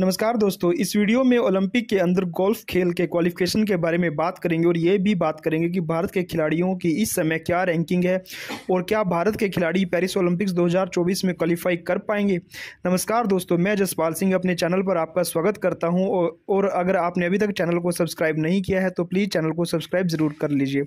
नमस्कार दोस्तों इस वीडियो में ओलंपिक के अंदर गोल्फ खेल के क्वालिफिकेशन के बारे में बात करेंगे और ये भी बात करेंगे कि भारत के खिलाड़ियों की इस समय क्या रैंकिंग है और क्या भारत के खिलाड़ी पेरिस ओलंपिक्स 2024 में क्वालिफाई कर पाएंगे नमस्कार दोस्तों मैं जसपाल सिंह अपने चैनल पर आपका स्वागत करता हूँ और अगर आपने अभी तक चैनल को सब्सक्राइब नहीं किया है तो प्लीज़ चैनल को सब्सक्राइब ज़रूर कर लीजिए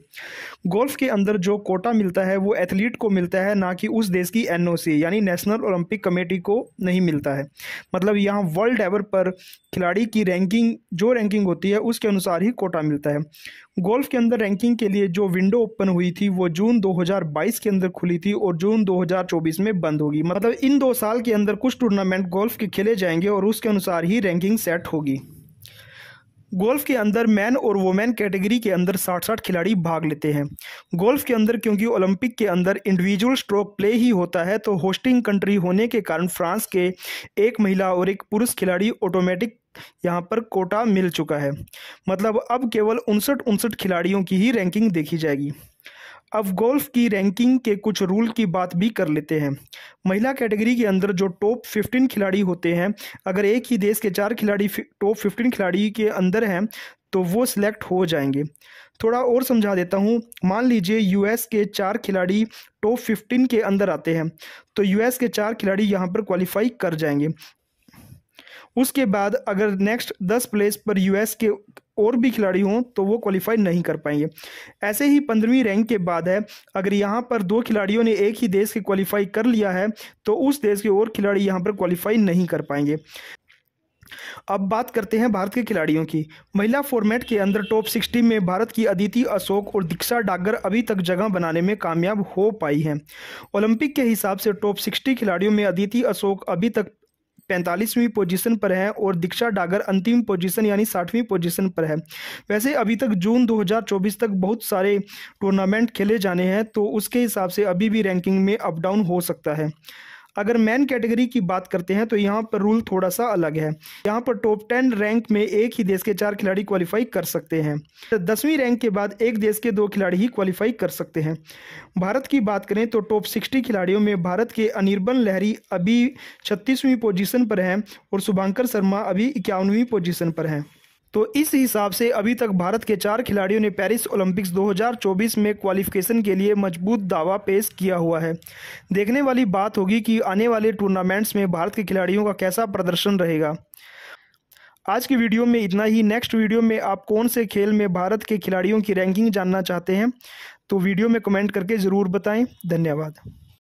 गोल्फ के अंदर जो कोटा मिलता है वो एथलीट को मिलता है ना कि उस देश की एन यानी नेशनल ओलंपिक कमेटी को नहीं मिलता है मतलब यहाँ वर्ल्ड लेवल बराबर पर खिलाड़ी की रैंकिंग जो रैंकिंग होती है उसके अनुसार ही कोटा मिलता है गोल्फ के अंदर रैंकिंग के लिए जो विंडो ओपन हुई थी वो जून 2022 के अंदर खुली थी और जून 2024 में बंद होगी मतलब इन दो साल के अंदर कुछ टूर्नामेंट गोल्फ के खेले जाएंगे और उसके अनुसार ही रैंकिंग सेट होगी गोल्फ के अंदर मैन और वुमेन कैटेगरी के अंदर साठ साठ खिलाड़ी भाग लेते हैं गोल्फ के अंदर क्योंकि ओलंपिक के अंदर इंडिविजुअल स्ट्रोक प्ले ही होता है तो होस्टिंग कंट्री होने के कारण फ्रांस के एक महिला और एक पुरुष खिलाड़ी ऑटोमेटिक यहाँ पर कोटा मिल चुका है मतलब अब केवल उनसठ उनसठ खिलाड़ियों की ही रैंकिंग देखी जाएगी अब गोल्फ की रैंकिंग के कुछ रूल की बात भी कर लेते हैं महिला कैटेगरी के अंदर जो टॉप 15 खिलाड़ी होते हैं अगर एक ही देश के चार खिलाड़ी टॉप 15 खिलाड़ी के अंदर हैं तो वो सिलेक्ट हो जाएंगे थोड़ा और समझा देता हूँ मान लीजिए यूएस के चार खिलाड़ी टॉप 15 के अंदर आते हैं तो यूएस के चार खिलाड़ी यहाँ पर क्वालिफाई कर जाएंगे उसके बाद अगर नेक्स्ट दस प्लेस पर यूएस के और भी खिलाड़ी हों तो वो क्वालिफाई नहीं कर पाएंगे ऐसे ही पंद्रहवीं रैंक के बाद है अगर यहाँ पर दो खिलाड़ियों ने एक ही देश के क्वालिफाई कर लिया है तो उस देश के और खिलाड़ी यहाँ पर क्वालिफाई नहीं कर पाएंगे अब बात करते हैं भारत के खिलाड़ियों की महिला फॉर्मेट के अंदर टॉप 60 में भारत की अदिति अशोक और दीक्षा डागर अभी तक जगह बनाने में कामयाब हो पाई हैं ओलंपिक के हिसाब से टॉप 60 खिलाड़ियों में अदिति अशोक अभी तक पैंतालीसवीं पोजीशन पर है और दीक्षा डागर अंतिम पोजीशन यानी साठवीं पोजीशन पर है वैसे अभी तक जून 2024 तक बहुत सारे टूर्नामेंट खेले जाने हैं तो उसके हिसाब से अभी भी रैंकिंग में अप डाउन हो सकता है अगर मैन कैटेगरी की बात करते हैं तो यहाँ पर रूल थोड़ा सा अलग है यहाँ पर टॉप टेन रैंक में एक ही देश के चार खिलाड़ी क्वालिफाई कर सकते हैं तो दसवीं रैंक के बाद एक देश के दो खिलाड़ी ही क्वालिफाई कर सकते हैं भारत की बात करें तो टॉप सिक्सटी खिलाड़ियों में भारत के अनिर्बन लहरी अभी छत्तीसवीं पोजिशन पर हैं और शुभांकर शर्मा अभी इक्यावनवीं पोजिशन पर हैं तो इस हिसाब से अभी तक भारत के चार खिलाड़ियों ने पेरिस ओलंपिक्स 2024 में क्वालिफिकेशन के लिए मजबूत दावा पेश किया हुआ है देखने वाली बात होगी कि आने वाले टूर्नामेंट्स में भारत के खिलाड़ियों का कैसा प्रदर्शन रहेगा आज की वीडियो में इतना ही नेक्स्ट वीडियो में आप कौन से खेल में भारत के खिलाड़ियों की रैंकिंग जानना चाहते हैं तो वीडियो में कमेंट करके ज़रूर बताएं धन्यवाद